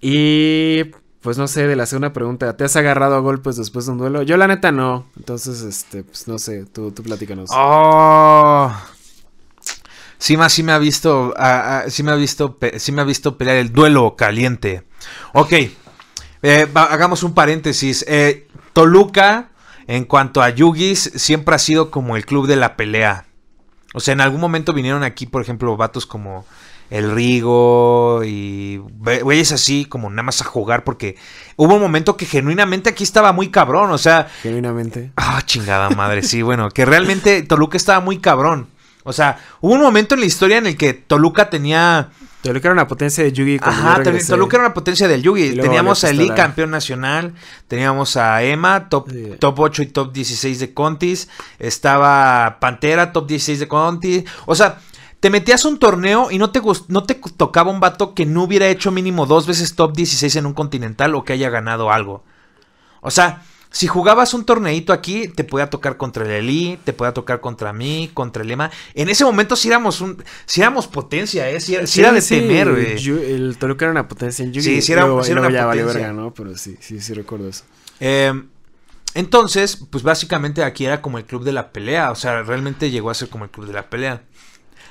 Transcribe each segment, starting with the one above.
Y pues no sé, de la segunda pregunta, ¿te has agarrado a golpes después de un duelo? Yo la neta no. Entonces, este, pues no sé, tú, tú platícanos. Oh. Sí, más sí me ha visto, ah, ah, sí me ha visto, sí me ha visto pelear el duelo caliente. Ok, eh, hagamos un paréntesis. Eh, Toluca, en cuanto a Yugis, siempre ha sido como el club de la pelea. O sea, en algún momento vinieron aquí, por ejemplo, vatos como el Rigo y güeyes así como nada más a jugar porque hubo un momento que genuinamente aquí estaba muy cabrón, o sea, genuinamente. Ah, chingada madre, sí, bueno, que realmente Toluca estaba muy cabrón. O sea, hubo un momento en la historia en el que Toluca tenía Toluca era una potencia de Yugi. Ajá, Toluca era una potencia del Yugi. Teníamos a Eli, campeón nacional. Teníamos a Emma, top, top 8 y top 16 de Contis. Estaba Pantera, top 16 de Contis. O sea, te metías un torneo y no te, no te tocaba un vato que no hubiera hecho mínimo dos veces top 16 en un continental o que haya ganado algo. O sea, si jugabas un torneito aquí, te podía tocar contra el Eli, te podía tocar contra mí, contra el Ema. En ese momento sí éramos, un, potencia, ¿eh? Sí, era de temer, Eh. El Toluca era una potencia. El Yugi, sí, sí era, una potencia. Pero sí, sí, sí recuerdo eso. Em, entonces, pues básicamente aquí era como el club de la pelea. O sea, realmente llegó a ser como el club de la pelea.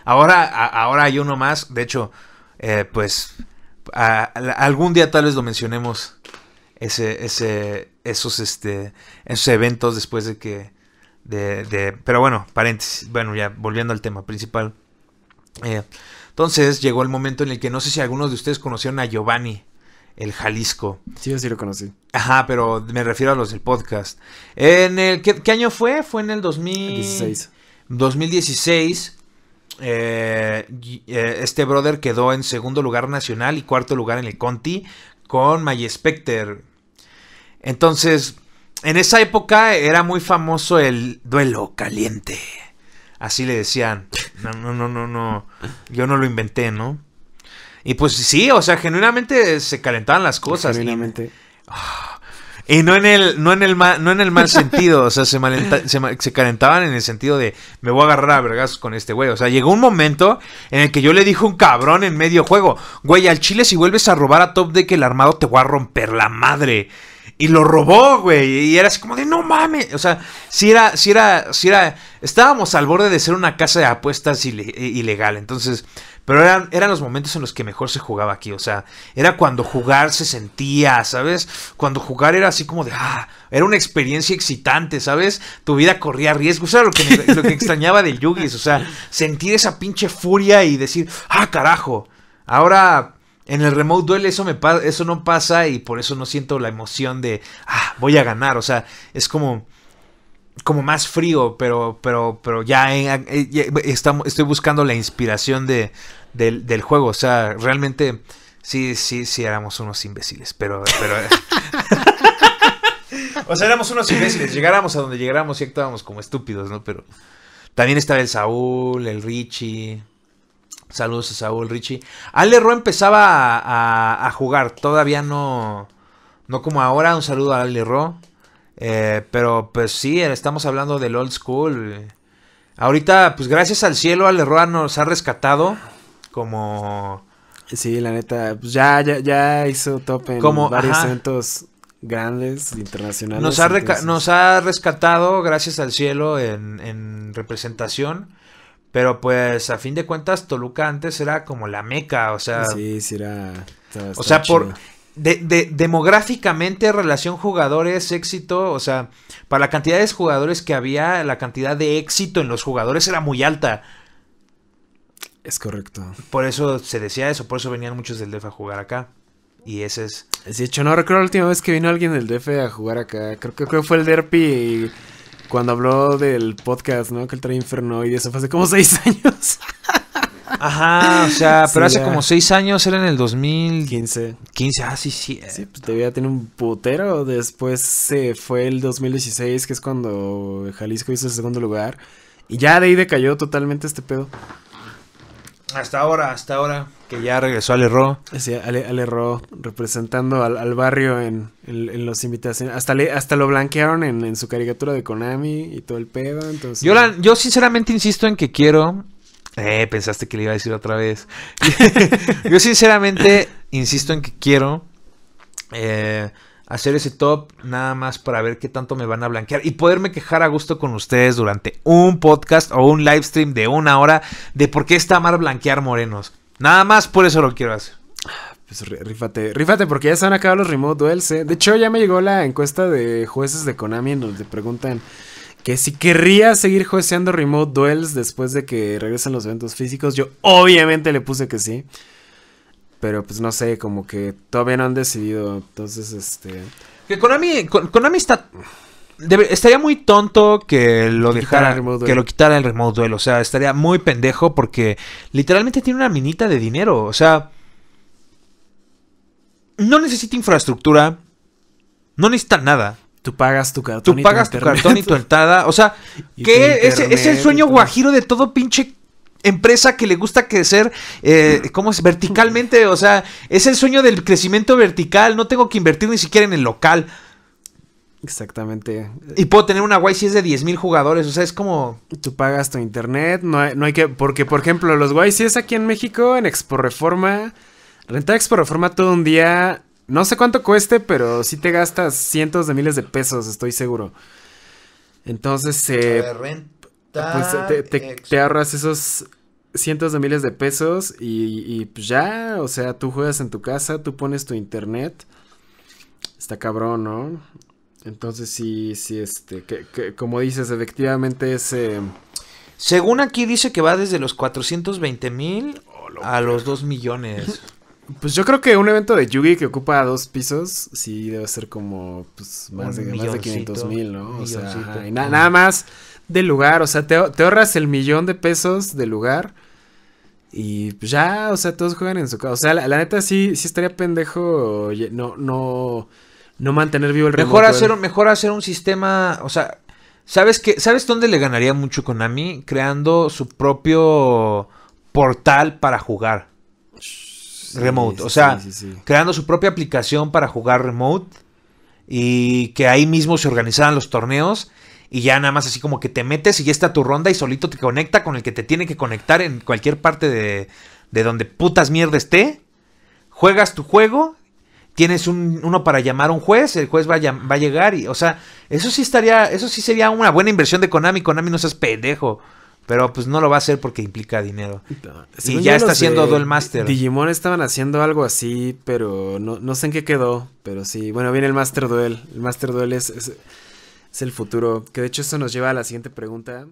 Ahora, ahora hay uno más. De hecho, eh, pues algún día tal vez lo mencionemos. Ese, ese, esos, este, esos eventos después de que... De, de, pero bueno, paréntesis. Bueno, ya volviendo al tema principal. Eh, entonces llegó el momento en el que no sé si algunos de ustedes conocieron a Giovanni, el Jalisco. Sí, yo sí lo conocí. Ajá, pero me refiero a los del podcast. En el, ¿qué, año fue? Fue en el 2016. 2016. Eh, eh, este brother quedó en segundo lugar nacional y cuarto lugar en el Conti con Specter. Entonces, en esa época era muy famoso el duelo caliente. Así le decían. No, no, no, no, no. Yo no lo inventé, ¿no? Y pues sí, o sea, genuinamente se calentaban las cosas. Genuinamente. Ah, y no en el, no en el, mal, no en el mal sentido, o sea, se, se, calentaban en el sentido de me voy a agarrar a vergas con este güey. O sea, llegó un momento en el que yo le dije un cabrón en medio juego, güey, al chile si vuelves a robar a Top de que el armado te va a romper la madre. Y lo robó, güey. Y era así como de, no mames. O sea, si era, si era, si era. Estábamos al borde de ser una casa de apuestas eh, ilegal. Entonces, pero eran, eran los momentos en los que mejor se jugaba aquí. O sea, era cuando jugar se sentía, ¿sabes? Cuando jugar era así como de, ah, era una experiencia excitante, ¿sabes? Tu vida corría riesgo. o sea, lo que, lo que extrañaba del Yugis. O sea, sentir esa pinche furia y decir, ah, carajo. Ahora en el Remote Duel eso, me eso no pasa y por eso no siento la emoción de, ah, voy a ganar. O sea, es como, como más frío, pero, pero, pero ya, eh, estoy buscando la inspiración de, del, juego. O sea, realmente sí, sí, sí éramos unos imbéciles, pero... o sea, éramos unos imbéciles. Llegáramos a donde llegáramos y actuábamos como estúpidos, ¿no? Pero también estaba el Saúl, el Richie. Saludos a Saúl Richie. Ale Ro empezaba a, jugar, todavía no, no como ahora. Un saludo a Ale Ro. Eh, pero pues sí, estamos hablando del old school. Ahorita, pues gracias al cielo, Ale Ro nos ha rescatado como... Sí, la neta, pues, ya, ya, ya hizo top en varios grandes, internacionales. Nos ha, rescatado, gracias al cielo, en representación. Pero pues a fin de cuentas Toluca antes era como la meca, o sea... Sí, sí era... o sea, por... De, demográficamente, relación jugadores, éxito, o sea, para la cantidad de jugadores que había, la cantidad de éxito en los jugadores era muy alta. Es correcto. Por eso se decía eso, por eso venían muchos del DF a jugar acá. Y ese es. De hecho, no recuerdo la última vez que vino alguien del DF a jugar acá. Creo que fue el Derpy y cuando habló del podcast, ¿no? Que él trae Inferno y eso fue hace como seis años. Ajá, o sea, pero hace como seis años era en el 2015. 15, ah, sí, sí. Sí, pues todavía tiene un putero. Después se fue el 2016, que es cuando Jalisco hizo el segundo lugar. Y ya de ahí decayó totalmente este pedo. Hasta ahora, hasta ahora, que ya regresó Ale error Sí, Ale, Ale representando al, barrio en, los invitaciones. Hasta, le, hasta lo blanquearon en, su caricatura de Konami y todo el pedo. Entonces... Yo, yo sinceramente insisto en que quiero... Eh, pensaste que le iba a decir otra vez. yo sinceramente insisto en que quiero... Eh, hacer ese top nada más para ver qué tanto me van a blanquear y poderme quejar a gusto con ustedes durante un podcast o un livestream de una hora de por qué está mal blanquear morenos. Nada más por eso lo quiero hacer. Pues rífate, rífate porque ya se han acabado los remote duels. Eh. De hecho, ya me llegó la encuesta de jueces de Konami en donde preguntan que si querría seguir jueceando remote duels después de que regresen los eventos físicos. Yo obviamente le puse que sí. Pero pues no sé, como que todavía no han decidido. Entonces, este. Que Konami, está. estaría muy tonto que lo dejara, que lo quitara el remote duel. O sea, estaría muy pendejo porque literalmente tiene una minita de dinero. O sea, no necesita infraestructura, no necesita nada. Tú pagas tu cartón. Tú pagas y tu, entrada. O sea, que es, el sueño guajiro de todo pinche empresa que le gusta crecer, eh, ¿cómo es? Verticalmente, o sea, es el sueño del crecimiento vertical, no tengo que invertir ni siquiera en el local. Exactamente. Y puedo tener una YCS de 10 mil jugadores, o sea, es como... Tú pagas tu internet, no hay, que... Porque, por ejemplo, los YCs aquí en México, en Expo Reforma, rentar Expo Reforma todo un día, no sé cuánto cueste, pero sí te gastas cientos de miles de pesos, estoy seguro. Entonces... Eh, pues te, te, ahorras esos cientos de miles de pesos y, pues, ya, o sea, tú juegas en tu casa, tú pones tu internet. Está cabrón, ¿no? Entonces sí, sí, este, que, como dices, efectivamente es... Em, Según aquí dice que va desde los 420 mil oh, a los 2 millones. Pues yo creo que un evento de Yugi que ocupa dos pisos, sí debe ser como pues, más, de, más 500 mil, ¿no? O sea, nada más, de lugar, o sea, te, ahorras el millón de pesos De lugar. Y pues, ya, o sea, todos juegan en su casa. O sea, la, neta sí, sí estaría pendejo no, no, no mantener vivo el remote. Mejor hacer, mejor hacer un sistema, o sea, ¿sabes, qué, ¿sabes dónde le ganaría mucho Konami? Creando su propio portal para jugar. remote, o sea, creando su propia aplicación para jugar remote y que ahí mismo se organizaran los torneos y ya nada más así como que te metes y ya está tu ronda y solito te conecta con el que te tiene que conectar en cualquier parte de, de donde putas mierda esté. Juegas tu juego, tienes un, uno para llamar a un juez, el juez va a, va a, llegar y, o sea, eso sí estaría, eso sí sería una buena inversión de Konami. Konami no seas pendejo. Pero pues no lo va a hacer porque implica dinero. y ya está haciendo Duel Master. Digimon estaban haciendo algo así, pero no, no, sé en qué quedó. Pero sí, bueno, viene el Master Duel. El Master Duel es es el futuro. Que de hecho eso nos lleva a la siguiente pregunta.